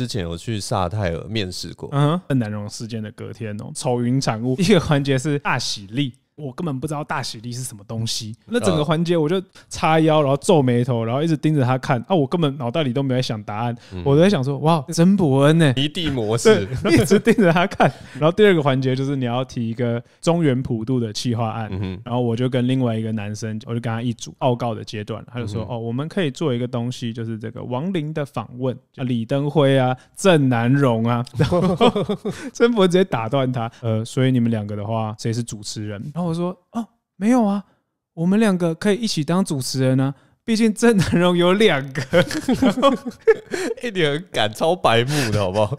之前有去萨泰尔面试过，嗯很难容事件的隔天哦，丑云惨雾。一个环节是大喜力。我根本不知道大喜力是什么东西，那整个环节我就叉腰，然后皱眉头，然后一直盯着他看啊！我根本脑袋里都没有想答案，我都在想说哇，真伯恩呢？一地模式，一直盯着他看。然后第二个环节就是你要提一个中原普渡的企划案，然后我就跟另外一个男生，我就跟他一组报告的阶段，他就说哦，我们可以做一个东西，就是这个亡灵的访问，啊李登辉啊，郑南荣啊，然后曾伯直接打断他，呃，所以你们两个的话，谁是主持人？然后。我说哦，没有啊，我们两个可以一起当主持人啊，毕竟郑能量有两个，一点赶超白目的好不好？